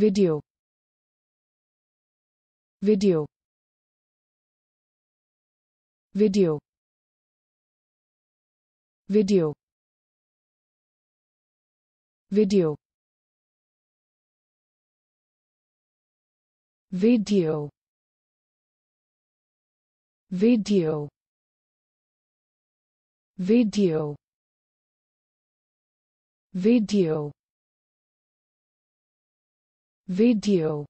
video video video video video video video video video Video